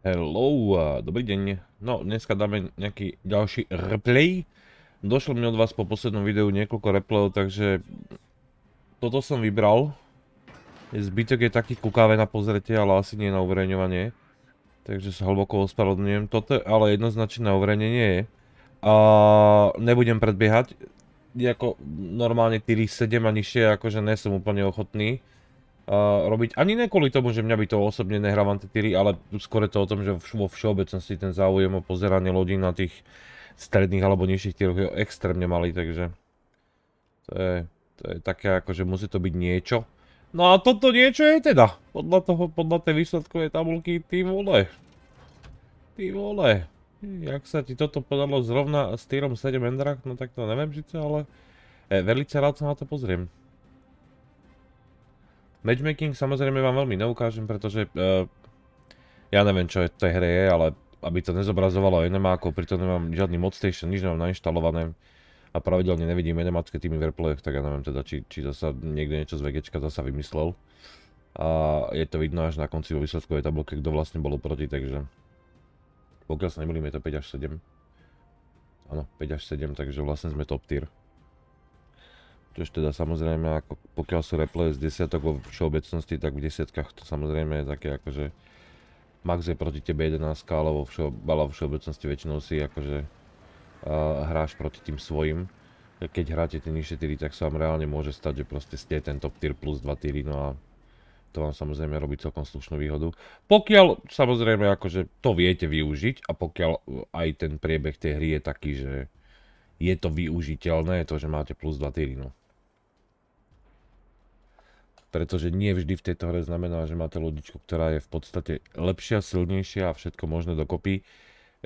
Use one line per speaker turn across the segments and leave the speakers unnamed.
Hello, dobrý deň. No, dneska dáme nejaký ďalší replay. Došlo mi od vás po poslednom videu niekoľko replayov, takže toto som vybral. Zbytok je taký kukáve na pozretie, ale asi nie na uverejňovanie. Takže sa hlboko ospravedlňujem. Toto ale jednoznačne na nie je. A nebudem predbiehať. Jako normálne 4, 7 a nižšie, akože nie som úplne ochotný robiť. Ani ne kvôli tomu, že mňa by to osobne nehrávam tie tyry, ale skôr je to o tom, že vo všeobecnosti ten záujem o pozeranie lodí na tých stredných alebo nižších tyroch je extrémne malý, takže to je, to je také ako, že musí to byť niečo. No a toto niečo je teda. Podľa toho, podľa tej výsledkovej tabulky, ty vole. Ty vole. Jak sa ti toto podalo zrovna s týrom 7 Endrach, no tak to neviem žice, ale e, veľmi rád sa na to pozriem. Matchmaking samozrejme vám veľmi neukážem, pretože uh, ja neviem čo je v tej hre je, ale aby to nezobrazovalo enemákov, pritom nemám žiadny mod station, nič nemám nainštalované a pravidelne nevidím nemácké týmy v replayoch, tak ja neviem teda, či, či zasa niekde niečo z VGčka zasa vymyslel. A je to vidno až na konci vo výsledkovej tabulke, kto vlastne bol proti, takže pokiaľ sa nemýlim, je to 5 až 7. Áno, 5 až 7, takže vlastne sme top tier. Čož teda samozrejme, ako pokiaľ sú reple z desiatok vo všeobecnosti, tak v desiatkách to samozrejme je také akože max je proti tebe 11 ale vo všeo, ale všeobecnosti väčšinou si akože uh, hráš proti tým svojim. Keď hráte tie nižšie tyry, tak sa vám reálne môže stať, že proste ste ten top tier plus 2 tyry, no a to vám samozrejme robí celkom slušnú výhodu. Pokiaľ samozrejme akože to viete využiť a pokiaľ aj ten priebeh tej hry je taký, že je to využiteľné, to, že máte plus 2 tyry, no pretože nie vždy v tejto hre znamená, že máte lodičku, ktorá je v podstate lepšia, silnejšia a všetko možné dokopy.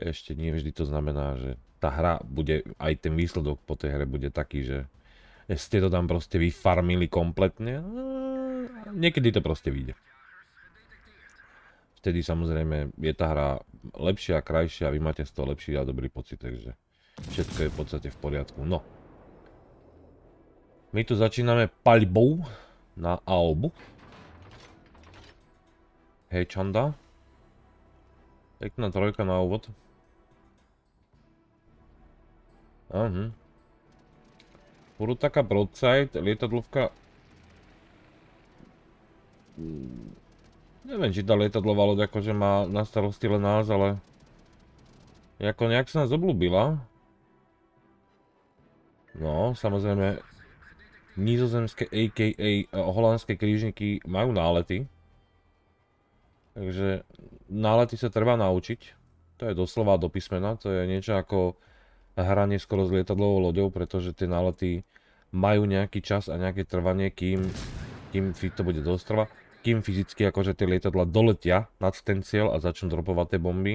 Ešte nie vždy to znamená, že tá hra bude, aj ten výsledok po tej hre bude taký, že ste to tam proste vyfarmili kompletne. Niekedy to proste vyjde. Vtedy samozrejme je tá hra lepšia, a krajšia, a vy máte z toho lepší a dobrý pocit, takže všetko je v podstate v poriadku. No. My tu začíname paľbou na Aobu. Hej, Čanda. Pekná trojka na úvod. Aha. Mhm. taká Broadside, lietadlovka... Neviem, či tá lietadlová loď akože má na starosti len nás, ale... Jako nejak sa nás oblúbila. No, samozrejme, nízozemské aka eh, holandské krížniky majú nálety. Takže nálety sa treba naučiť. To je doslova do písmena, to je niečo ako hranie skoro s lietadlovou loďou, pretože tie nálety majú nejaký čas a nejaké trvanie, kým, kým to bude dostrva, kým fyzicky akože tie lietadla doletia nad ten cieľ a začnú dropovať tie bomby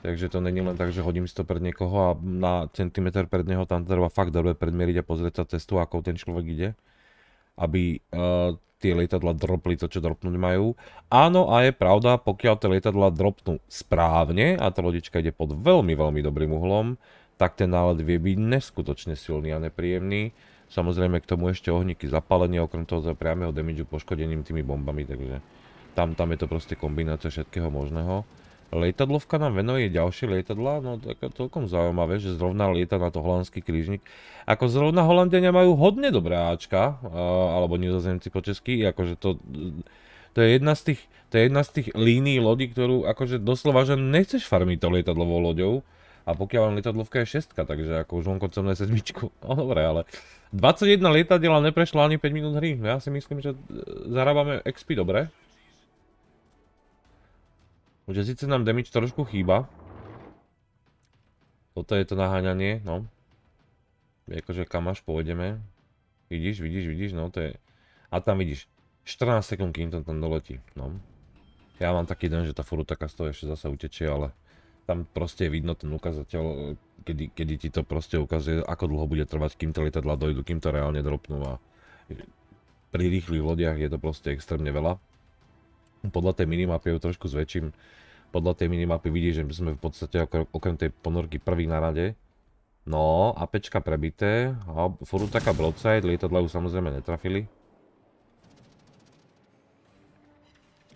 Takže to není len tak, že hodím si to pred niekoho a na centimeter pred neho tam treba fakt dobre predmieriť a pozrieť sa cestu, ako ten človek ide. Aby uh, tie lietadla dropli to, čo dropnúť majú. Áno, a je pravda, pokiaľ tie lietadla dropnú správne a tá lodička ide pod veľmi, veľmi dobrým uhlom, tak ten nálet vie byť neskutočne silný a nepríjemný. Samozrejme k tomu ešte ohníky zapálenie, okrem toho za priamého damage poškodením tými bombami, takže tam, tam je to proste kombinácia všetkého možného. Lietadlovka nám venuje ďalšie lietadla, no tak celkom zaujímavé, že zrovna lieta na to holandský krížnik. Ako zrovna Holandiania majú hodne dobré Ačka, alebo nizozemci po česky, akože to, to je jedna z tých, to je jedna z tých línií lodí, ktorú akože doslova, že nechceš farmiť to lietadlovou loďou, a pokiaľ len lietadlovka je šestka, takže ako už vonko na sedmičku. No dobre, ale 21 lietadiela neprešla ani 5 minút hry. Ja si myslím, že e, zarábame XP dobre. Takže síce nám damage trošku chýba. Toto je to naháňanie, no. Akože kam až pôjdeme. Vidíš, vidíš, vidíš, no to je... A tam vidíš, 14 sekúnd, kým to tam doletí, no. Ja mám taký den, že tá furu taká z toho ešte zase utečie, ale tam proste je vidno ten ukazateľ, kedy, kedy ti to proste ukazuje, ako dlho bude trvať, kým to lietadla dojdu, kým to reálne dropnú a pri rýchlych lodiach je to proste extrémne veľa podľa tej minimapy ju trošku zväčším. Podľa tej minimapy vidíš, že my sme v podstate okrem tej ponorky prvý na rade. No, APčka prebité. A taká broadside, lietadla ju samozrejme netrafili.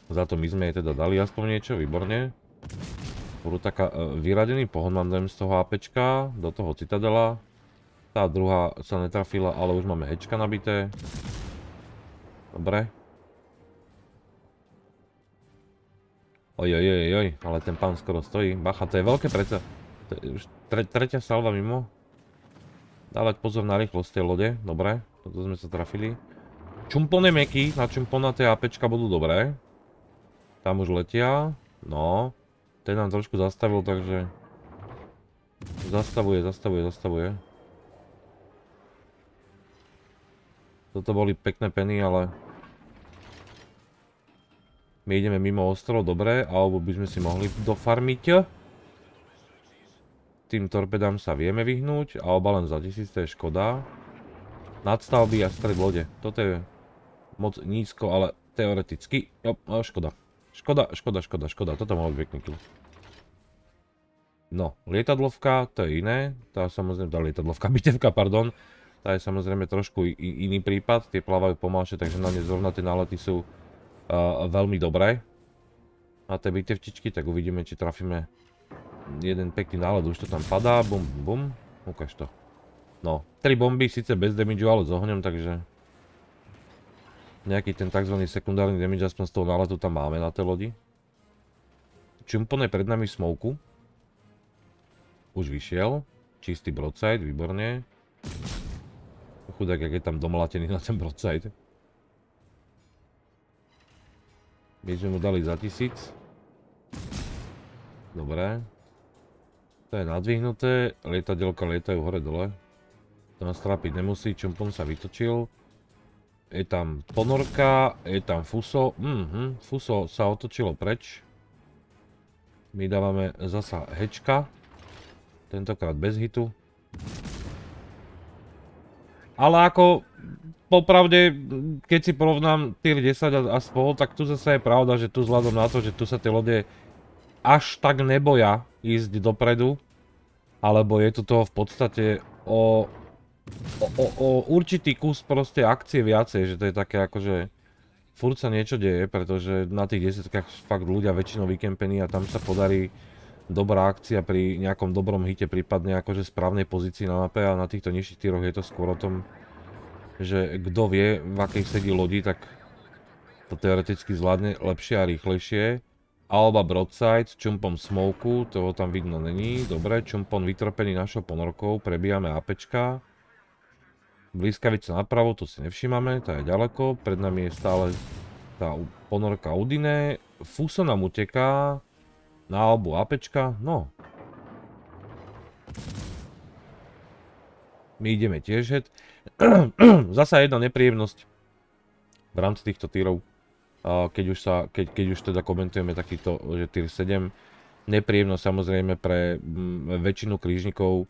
Za to my sme jej teda dali aspoň niečo, výborne. Furt taká e, vyradený pohon mám dojem z toho APčka, do toho citadela. Tá druhá sa netrafila, ale už máme Ečka nabité. Dobre. Oj, oj, oj, ale ten pán skoro stojí. Bacha, to je veľké predsa. Už tre, tretia salva mimo. Dávať pozor na rýchlosť tej lode. Dobre, toto sme sa trafili. Čumpone meky, na tie APčka budú dobré. Tam už letia. No. Ten nám trošku zastavil, takže... Zastavuje, zastavuje, zastavuje. Toto boli pekné peny, ale... My ideme mimo ostrov, dobre, alebo by sme si mohli dofarmiť. Tým torpedám sa vieme vyhnúť, alebo len za tisíc, to je škoda. Nadstavby a stred lode. Toto je moc nízko, ale teoreticky. Jo, škoda. Škoda, škoda, škoda, škoda. Toto mohol byť pekný kill. No, lietadlovka, to je iné. Tá samozrejme, tá lietadlovka, bitevka, pardon. Tá je samozrejme trošku iný prípad. Tie plávajú pomalšie, takže na ne zrovna tie nálety sú veľmi dobré. Na tej bitevtičky, tak uvidíme, či trafíme jeden pekný nálad. Už to tam padá, bum, bum, ukáž to. No, tri bomby, síce bez damage, ale s ohňom, takže... Nejaký ten tzv. sekundárny damage, aspoň z toho náletu tam máme na tej lodi. Čumpone pred nami smoku. Už vyšiel. Čistý broadside, výborne. Chudák, jak je tam domlatený na ten broadside. My sme mu dali za tisíc. Dobre. To je nadvihnuté, Lietadielka lietajú hore dole. To nás trápiť nemusí, Čumpom sa vytočil. Je tam ponorka, je tam fuso. Mhm, fuso sa otočilo preč. My dávame zasa hečka. Tentokrát bez hitu. Ale ako popravde, keď si porovnám tier 10 a, a spol, tak tu zase je pravda, že tu vzhľadom na to, že tu sa tie lode až tak neboja ísť dopredu, alebo je tu toho v podstate o, o, o, o určitý kus proste akcie viacej, že to je také akože furt sa niečo deje, pretože na tých desetkách fakt ľudia väčšinou vykempení a tam sa podarí dobrá akcia pri nejakom dobrom hite, prípadne akože správnej pozícii na mape a na týchto nižších tyroch je to skôr o tom, že kto vie, v akej sedí lodi, tak to teoreticky zvládne lepšie a rýchlejšie. Alba broadside, čumpom smoku, toho tam vidno není, dobre, čumpon vytrpený našou ponorkou, prebijame APčka. Blízkavica napravo, to si nevšimame tá je ďaleko, pred nami je stále tá ponorka Udine. Fuso nám uteká, obu APčka, no. My ideme tiež hed. Zasa jedna nepríjemnosť v rámci týchto týrov. Keď už, sa, keď, keď už teda komentujeme takýto, že týr 7, nepríjemnosť samozrejme pre mm, väčšinu krížnikov,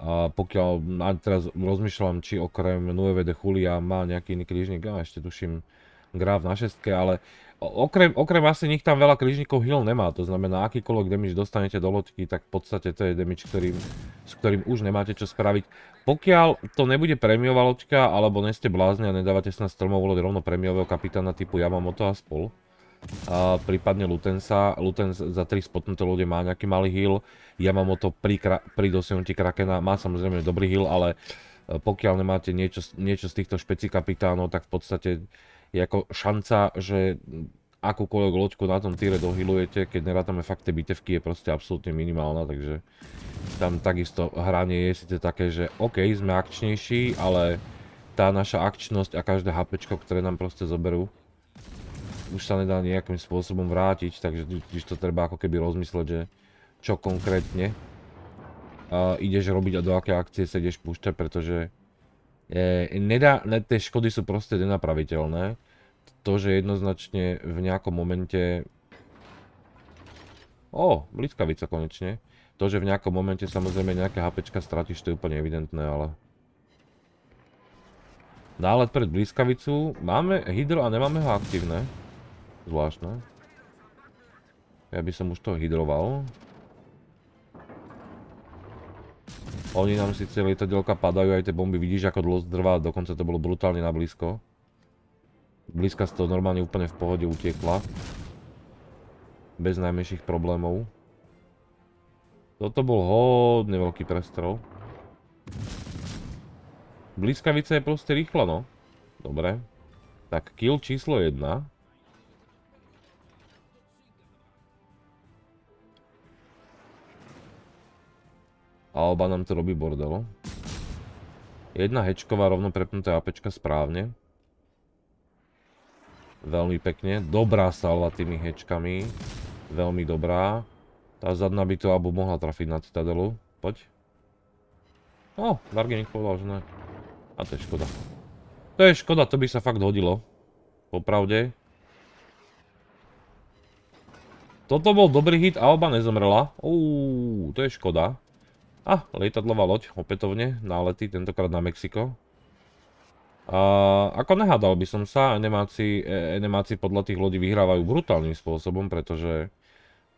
a pokiaľ a teraz rozmýšľam, či okrem Nueve de Julia má nejaký iný krížnik, a ešte tuším, graf na šestke, ale okrem, okrem asi nich tam veľa križníkov hill nemá, to znamená akýkoľvek damage dostanete do loďky, tak v podstate to je damage, ktorým, s ktorým už nemáte čo spraviť. Pokiaľ to nebude premiová loďka, alebo neste blázni a nedávate sa na strmovú loď rovno premiového kapitána typu Yamamoto a spol, a prípadne Lutensa, Lutens za 3 spotnuté lode má nejaký malý heal, Yamamoto pri, pri dosiahnutí Krakena má samozrejme dobrý heal, ale e, pokiaľ nemáte niečo, niečo z týchto špeci kapitánov, tak v podstate je ako šanca, že akúkoľvek loďku na tom týre dohylujete, keď nerátame fakt tie bitevky, je proste absolútne minimálna, takže tam takisto hranie je síce také, že OK, sme akčnejší, ale tá naša akčnosť a každé HP, ktoré nám proste zoberú, už sa nedá nejakým spôsobom vrátiť, takže tiež to treba ako keby rozmysleť, že čo konkrétne ideš robiť a do aké akcie sa ideš púšťať, pretože E, nedá, ne, tie škody sú proste nenapraviteľné. To, že jednoznačne v nejakom momente... o, blízkavica konečne. To, že v nejakom momente samozrejme nejaké HPčka stratíš, to je úplne evidentné, ale... Nálet pred blízkavicu. Máme hydro a nemáme ho aktívne. Zvláštne. Ja by som už to hydroval. Oni nám síce lietadielka padajú, aj tie bomby, vidíš ako dlho zdrvá, dokonca to bolo brutálne nablízko. Blízka z toho normálne úplne v pohode utiekla. Bez najmenších problémov. Toto bol hodne veľký prestrel. Blízkavica je proste rýchla, no. Dobre. Tak kill číslo 1. Alba nám to robí bordel. Jedna hečková rovno prepnuté APčka správne. Veľmi pekne. Dobrá salva tými hečkami. Veľmi dobrá. Tá zadná by to Abu mohla trafiť na Citadelu. Poď. O, Dargenik povedal, že ne. A to je škoda. To je škoda, to by sa fakt hodilo. Popravde. Toto bol dobrý hit, Alba nezomrela. Uuu, to je škoda. A, lietadlová loď, opätovne, nálety, tentokrát na Mexiko. A ako nehádal by som sa, animáci, animáci e, podľa tých lodí vyhrávajú brutálnym spôsobom, pretože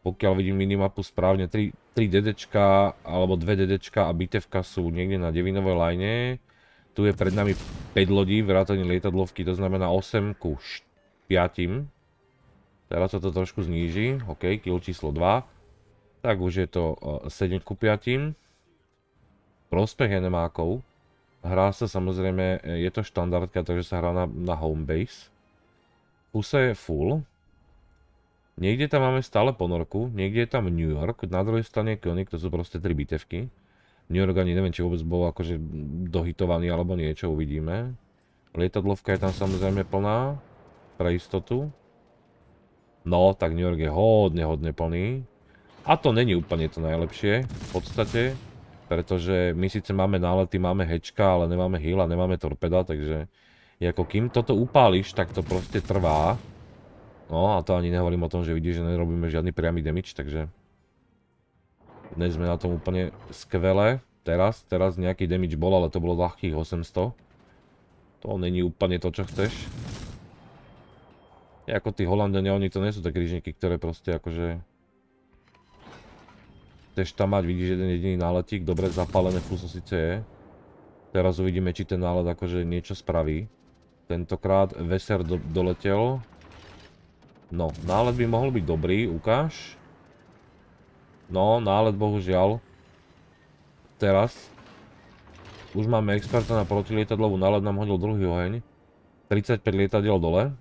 pokiaľ vidím minimapu správne, 3, 3 alebo 2 DD a bitevka sú niekde na devinovej lajne. Tu je pred nami 5 lodí, vrátanie lietadlovky, to znamená 8 ku 5. Teraz sa to trošku zníži, ok, kill číslo 2. Tak už je to 7 e, ku 5 prospech enemákov. Hrá sa samozrejme, je to štandardka, takže sa hrá na, na home base. Pusa je full. Niekde tam máme stále ponorku, niekde je tam New York, na druhej strane König, to sú proste tri bitevky. New York ani neviem, či vôbec bol akože dohitovaný alebo niečo, uvidíme. Lietadlovka je tam samozrejme plná, pre istotu. No, tak New York je hodne, hodne plný. A to není úplne to najlepšie, v podstate pretože my síce máme nálety, máme hečka, ale nemáme heal a nemáme torpeda, takže ako kým toto upáliš, tak to proste trvá. No a to ani nehovorím o tom, že vidíš, že nerobíme žiadny priamy damage, takže dnes sme na tom úplne skvele. Teraz, teraz nejaký damage bol, ale to bolo ľahkých 800. To není úplne to, čo chceš. Jako tí Holandania, oni to nie sú tie krížniky, ktoré proste akože Chceš tam mať, vidíš jeden jediný náletík, dobre zapálené fuso síce je. Teraz uvidíme, či ten nálet akože niečo spraví. Tentokrát Veser do, doletel. No, nálet by mohol byť dobrý, ukáž. No, nálet bohužiaľ. Teraz. Už máme experta na protilietadlovú, nálet nám hodil druhý oheň. 35 lietadiel dole.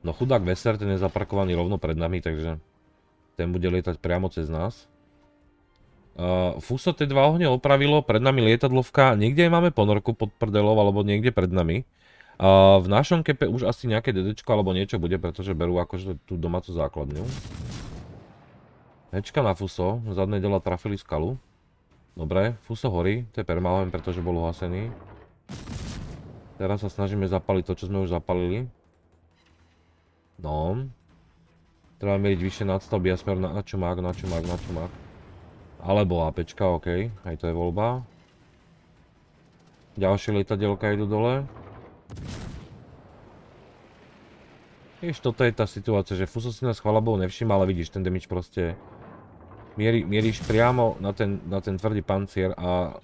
No chudák Veser, ten je zaparkovaný rovno pred nami, takže... Ten bude lietať priamo cez nás. Uh, Fuso tie dva ohne opravilo, pred nami lietadlovka, niekde máme ponorku pod prdelov, alebo niekde pred nami. Uh, v našom kepe už asi nejaké dedečko alebo niečo bude, pretože berú akože tú domácu základňu. Hečka na Fuso, zadné dela trafili skalu. Dobre, Fuso horí, to je permalem, pretože bol uhasený. Teraz sa snažíme zapaliť to, čo sme už zapalili. No, Treba mieriť vyššie nadstavby a smer na čumák, na čumák, na čumák. Alebo APčka, OK, aj to je voľba. Ďalšie letadielka idú dole. Vieš, toto je tá situácia, že Fuso si nás chvalabou nevšimá, ale vidíš, ten damage proste... mieríš priamo na ten, na ten tvrdý pancier a...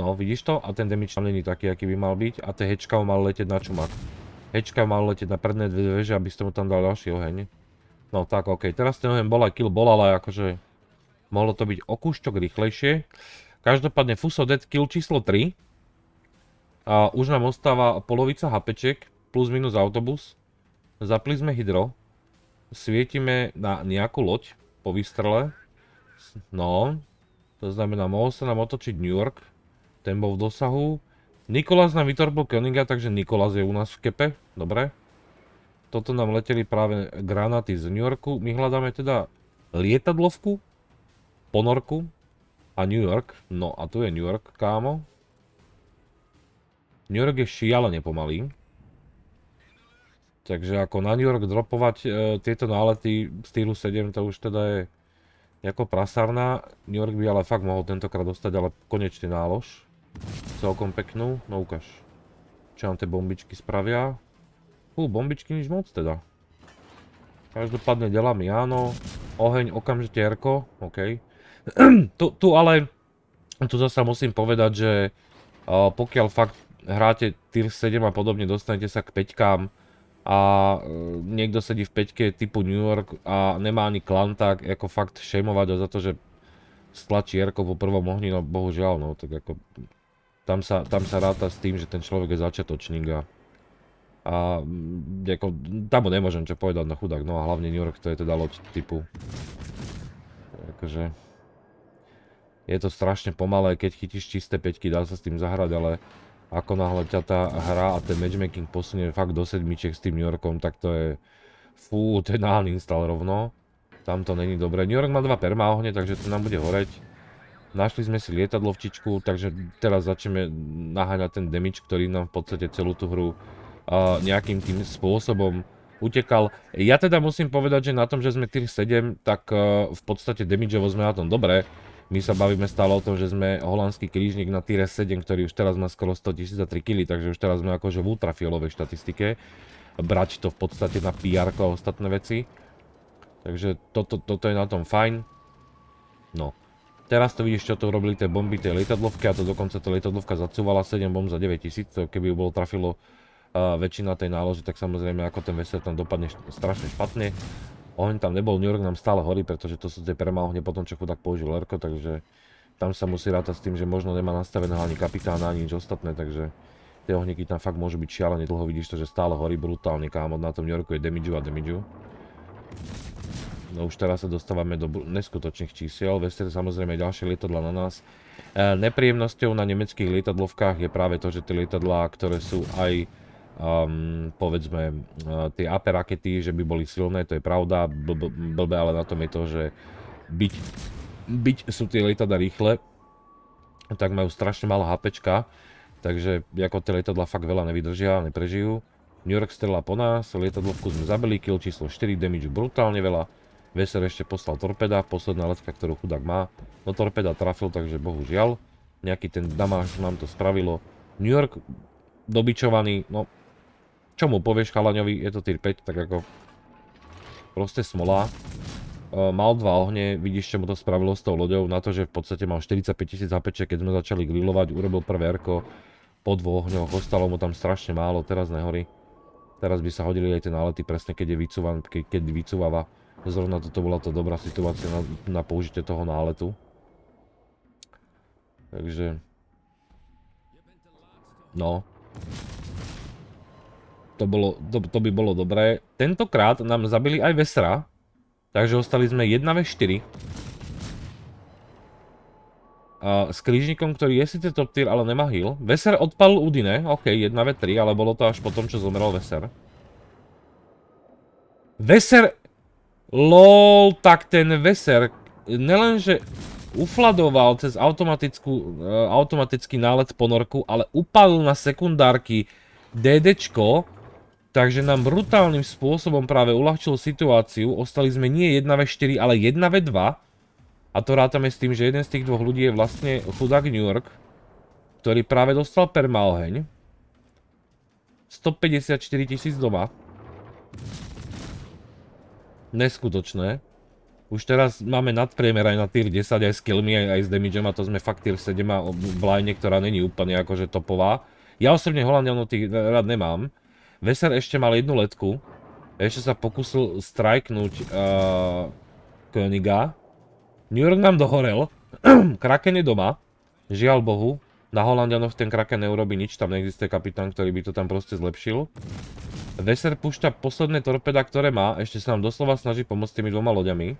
No, vidíš to? A ten damage tam není taký, aký by mal byť. A THčka mal letieť na čumák. Hečka mal letieť na predné dve veže, aby ste mu tam dal ďalší oheň. No tak, okej. Okay. Teraz ten oheň bol aj kill bol, ale akože... Mohlo to byť okúšťok rýchlejšie. Každopádne Fuso Dead kill číslo 3. A už nám ostáva polovica hapeček, plus minus autobus. Zapli sme hydro. Svietime na nejakú loď po výstrele. No, to znamená, mohol sa nám otočiť New York. Ten bol v dosahu. Nikolás nám vytorbol Koeniga, takže Nikolás je u nás v kepe. Dobre. Toto nám leteli práve granáty z New Yorku. My hľadáme teda lietadlovku, ponorku a New York. No a tu je New York, kámo. New York je šialene pomalý. Takže ako na New York dropovať e, tieto nálety stylu 7, to už teda je ako prasárna. New York by ale fakt mohol tentokrát dostať, ale konečný nálož. Celkom peknú, no ukáž. Čo nám tie bombičky spravia? Fú, bombičky nič moc teda. Každopádne delami áno. Oheň okamžite Rko, OK. tu, tu ale, tu zasa musím povedať, že uh, pokiaľ fakt hráte tier 7 a podobne, dostanete sa k 5 a e, niekto sedí v peťke typu New York a nemá ani klan, tak ako fakt šejmovať ho za to, že stlačí Jerko po prvom ohni, no bohužiaľ, no tak ako tam sa, tam sa ráta s tým, že ten človek je začiatočník a, a mm, ako, tam mu nemôžem čo povedať, na chudák, no a hlavne New York to je teda loď typu. Akože, je to strašne pomalé, keď chytíš čisté peťky, dá sa s tým zahrať, ale ako náhle ťa tá hra a ten matchmaking posunie fakt do sedmičiek s tým New Yorkom, tak to je, fú, to je install rovno. Tam to není dobre. New York má dva perma ohne, takže to nám bude horeť. Našli sme si lietadlo vtičku, takže teraz začneme naháňať ten damage, ktorý nám v podstate celú tú hru nejakým tým spôsobom utekal. Ja teda musím povedať, že na tom, že sme tier 7, tak v podstate damageovo sme na tom dobré. My sa bavíme stále o tom, že sme holandský krížnik na tier 7, ktorý už teraz má skoro 100 000 a 3 kg, takže už teraz sme akože v ultrafiolovej štatistike. Brať to v podstate na PR er a ostatné veci. Takže toto, toto je na tom fajn. No. Teraz to vidíš, čo to robili tie bomby tej lietadlovky a to dokonca tá lietadlovka zacúvala 7 bomb za 9000, keby ju bolo trafilo uh, väčšina tej nálože, tak samozrejme ako ten vesel tam dopadne strašne špatne. Oheň tam nebol, New York nám stále horí, pretože to sú tie po potom, čo chudák použil Lerko, takže tam sa musí rátať s tým, že možno nemá nastaveného ani kapitána, ani nič ostatné, takže tie ohníky tam fakt môžu byť šialené, dlho, vidíš to, že stále horí brutálne, kámo, na tom New Yorku je damage a damage. No už teraz sa dostávame do neskutočných čísiel. Vester samozrejme ďalšie lietadla na nás. E, nepríjemnosťou na nemeckých lietadlovkách je práve to, že tie lietadlá, ktoré sú aj um, povedzme uh, tie AP rakety, že by boli silné, to je pravda, blbe ale na tom je to, že byť, byť sú tie lietadla rýchle, tak majú strašne malá HPčka, takže ako tie lietadla fakt veľa nevydržia, neprežijú. New York strela po nás, lietadlovku sme zabili, kill číslo 4, damage brutálne veľa. Veser ešte poslal torpeda, posledná letka, ktorú chudák má. No torpeda trafil, takže bohužiaľ. Nejaký ten damáž nám to spravilo. New York dobičovaný, no čo mu povieš chalaňovi, je to tier 5, tak ako proste smola. E, mal dva ohne, vidíš čo mu to spravilo s tou loďou, na to, že v podstate mal 45 tisíc HP, keď sme začali grillovať, urobil prvé erko po dvoch ohňoch, ostalo mu tam strašne málo, teraz nehorí. Teraz by sa hodili aj tie nálety presne, keď je vycúvaný, keď, keď vycúvava. Zrovna toto bola tá dobrá situácia na, na použitie toho náletu. Takže... No. To, bolo, to, to by bolo dobré. Tentokrát nám zabili aj Vesra. Takže ostali sme 1v4. A s krížnikom, ktorý je síce top tier, ale nemá heal. Veser odpal Udine, ok, 1v3, ale bolo to až potom, čo zomrel Veser. Veser LOL, tak ten Veser nelenže ufladoval cez eh, automatický nálet ponorku, ale upadl na sekundárky DDčko, takže nám brutálnym spôsobom práve uľahčil situáciu. Ostali sme nie 1v4, ale 1v2. A to rátame s tým, že jeden z tých dvoch ľudí je vlastne chudák New York, ktorý práve dostal permaoheň. 154 tisíc doma neskutočné. Už teraz máme nadpriemer aj na tier 10, aj s killmi, aj, aj s damageom a to sme fakt tier 7 a blinde, ktorá není úplne akože topová. Ja osobne Holandianov tých rád nemám. Veser ešte mal jednu letku. Ešte sa pokusil strajknúť uh, eh, Königa. New York nám dohorel. Kraken je doma. Žiaľ Bohu. Na Holandianoch ten Kraken neurobi nič, tam neexistuje kapitán, ktorý by to tam proste zlepšil. Veser púšťa posledné torpeda, ktoré má. Ešte sa nám doslova snaží pomôcť tými dvoma loďami.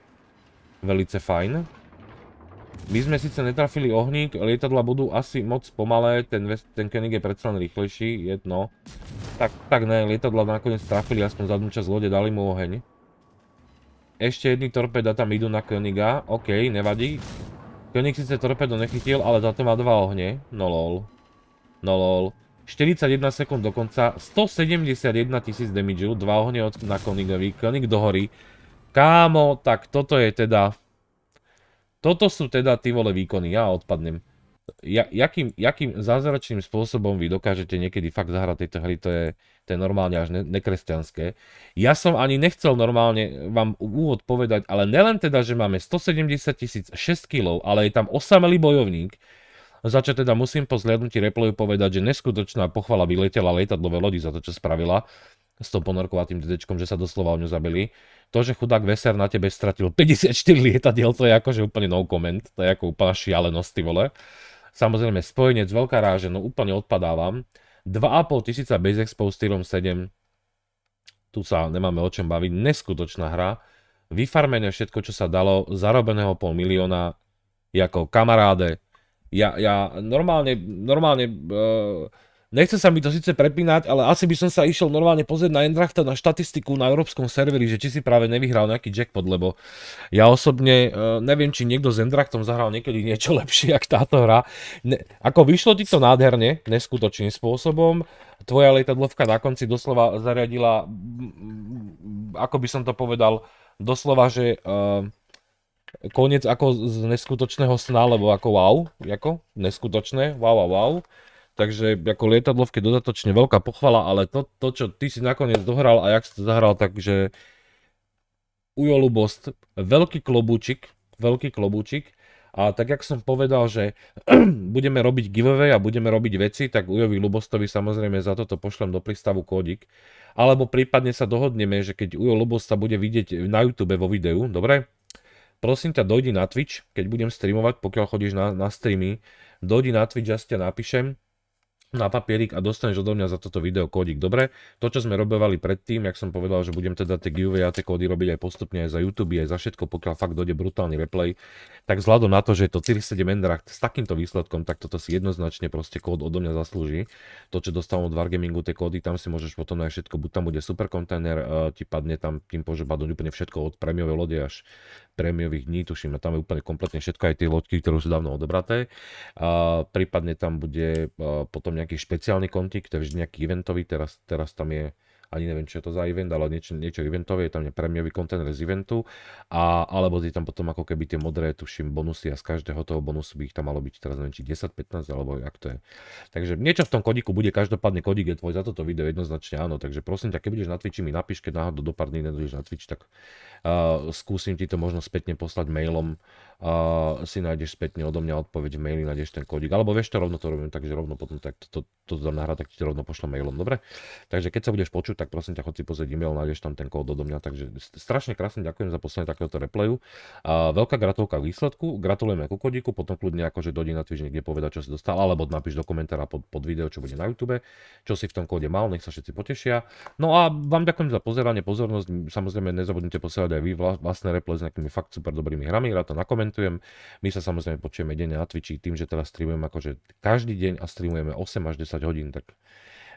Velice fajn. My sme síce netrafili ohník, lietadla budú asi moc pomalé, ten, ten Koenig je predsa len rýchlejší, jedno. Tak, tak ne, lietadla nakoniec trafili, aspoň zadnú časť lode, dali mu oheň. Ešte jedný torpeda tam idú na Koeniga, ok, nevadí. Koenig síce torpedo nechytil, ale za to má dva ohne, no lol. No lol. 41 sekúnd dokonca, 171 tisíc damage, 2 ohne od, na Koningovi, Koning dohorí. Kámo, tak toto je teda... Toto sú teda tí vole výkony, ja odpadnem. Ja, jakým, jakým zázračným spôsobom vy dokážete niekedy fakt zahrať tejto hry, to je, to je normálne až ne, nekresťanské. Ja som ani nechcel normálne vám úvod povedať, ale nelen teda, že máme 170 tisíc 6 kg, ale je tam osamelý bojovník, za čo teda musím po zliadnutí replayu povedať, že neskutočná pochvala vyletela lietadlové lodi za to, čo spravila s tou ponorkou a tým dedečkom, že sa doslova o ňu zabili. To, že chudák Veser na tebe stratil 54 lietadiel, to je akože úplne no comment, to je ako úplná šialenosť, ty vole. Samozrejme, spojenec, veľká ráže, no úplne odpadávam. 2,5 tisíca bez expo s 7, tu sa nemáme o čom baviť, neskutočná hra vyfarmené všetko, čo sa dalo, zarobeného pol milióna, ako kamaráde, ja, ja normálne, normálne uh, Nechce sa mi to síce prepínať, ale asi by som sa išiel normálne pozrieť na Endrachta na štatistiku na európskom serveri, že či si práve nevyhral nejaký jackpot, lebo ja osobne eh, neviem, či niekto s Endrachtom zahral niekedy niečo lepšie, ako táto hra. Ne, ako vyšlo ti to nádherne, neskutočným spôsobom, tvoja lietadlovka na konci doslova zariadila, ako by som to povedal, doslova, že... Eh, koniec ako z neskutočného sna, lebo ako wow, ako neskutočné, wow, wow, wow. Takže ako lietadlovke dodatočne veľká pochvala, ale to, to čo ty si nakoniec dohral a jak si to zahral, takže ujo ľubost, veľký klobúčik, veľký klobúčik. A tak, jak som povedal, že budeme robiť giveaway a budeme robiť veci, tak Ujovi Lubostovi samozrejme za toto pošlem do prístavu kódik. Alebo prípadne sa dohodneme, že keď Ujo Lubosta bude vidieť na YouTube vo videu, dobre? prosím ťa, dojdi na Twitch, keď budem streamovať, pokiaľ chodíš na, na streamy, dojdi na Twitch, ja si ťa napíšem na papierik a dostaneš odo mňa za toto video kódik. Dobre, to čo sme robovali predtým, jak som povedal, že budem teda tie giveaway a tie kódy robiť aj postupne aj za YouTube, aj za všetko, pokiaľ fakt dojde brutálny replay, tak vzhľadom na to, že je to 37 endracht s takýmto výsledkom, tak toto si jednoznačne proste kód odo mňa zaslúži. To, čo dostávam od Wargamingu, tie kódy, tam si môžeš potom aj všetko, buď tam bude super kontajner, e, ti padne tam tým požebadom úplne všetko od prémiovej lode až prémiových dní, tuším, a tam je úplne kompletne všetko, aj tie loďky, ktoré sú dávno odobraté. prípadne tam bude e, potom nejaký špeciálny kontík, to je vždy nejaký eventový, teraz, teraz tam je ani neviem, čo je to za event, ale niečo, niečo eventové, je tam premiový kontener z eventu, a, alebo je tam potom ako keby tie modré, tuším, bonusy a z každého toho bonusu by ich tam malo byť teraz neviem, či 10, 15, alebo jak to je. Takže niečo v tom kodiku bude, každopádne kodik je tvoj za toto video jednoznačne áno, takže prosím ťa, keď budeš na Twitchi, mi napíš, keď náhodou dopadne, nedôjdeš na Twitch, tak skúsim ti to možno spätne poslať mailom, si nájdeš spätne odo mňa odpoveď v maili, nájdeš ten kódik, alebo vieš to rovno to robím, takže rovno potom tak to, to, to dám nahrať, tak ti to rovno pošlem mailom, dobre? Takže keď sa budeš počuť, tak prosím ťa, chod si pozrieť e-mail, nájdeš tam ten kód odo mňa, takže strašne krásne ďakujem za poslanie takéhoto replayu. Uh, veľká gratovka k výsledku, gratulujeme ku kodiku, potom kľudne akože do na týždeň niekde povedať, čo si dostal, alebo napíš do komentára pod, pod video, čo bude na YouTube, čo si v tom kóde mal, nech sa všetci potešia. No a vám ďakujem za pozeranie, pozornosť, samozrejme nezabudnite posielať aj vy vlastné replay s nejakými fakt super dobrými hrami, rád to nakomentujem. My sa samozrejme počujeme denne na Twitchi tým, že teraz streamujem akože každý deň a streamujeme 8 až 10 hodín, tak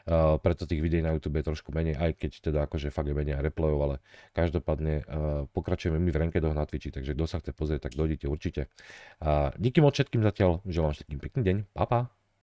Uh, preto tých videí na YouTube je trošku menej, aj keď teda akože fakt je menej aj replayov, ale každopádne uh, pokračujeme my v Renkedoch na Twitchi, takže kto sa chce pozrieť, tak dojdite určite. Uh, díky moc všetkým zatiaľ, želám všetkým pekný deň, pa pa.